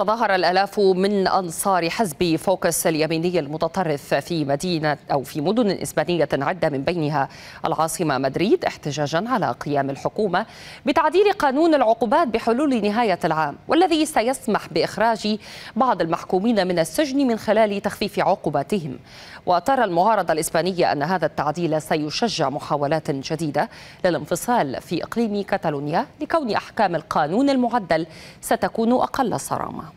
تظاهر الآلاف من أنصار حزب فوكس اليميني المتطرف في مدينة أو في مدن إسبانية عدة من بينها العاصمة مدريد احتجاجا على قيام الحكومة بتعديل قانون العقوبات بحلول نهاية العام والذي سيسمح بإخراج بعض المحكومين من السجن من خلال تخفيف عقوباتهم وترى المعارضة الإسبانية أن هذا التعديل سيشجع محاولات جديدة للانفصال في إقليم كاتالونيا لكون أحكام القانون المعدل ستكون أقل صرامة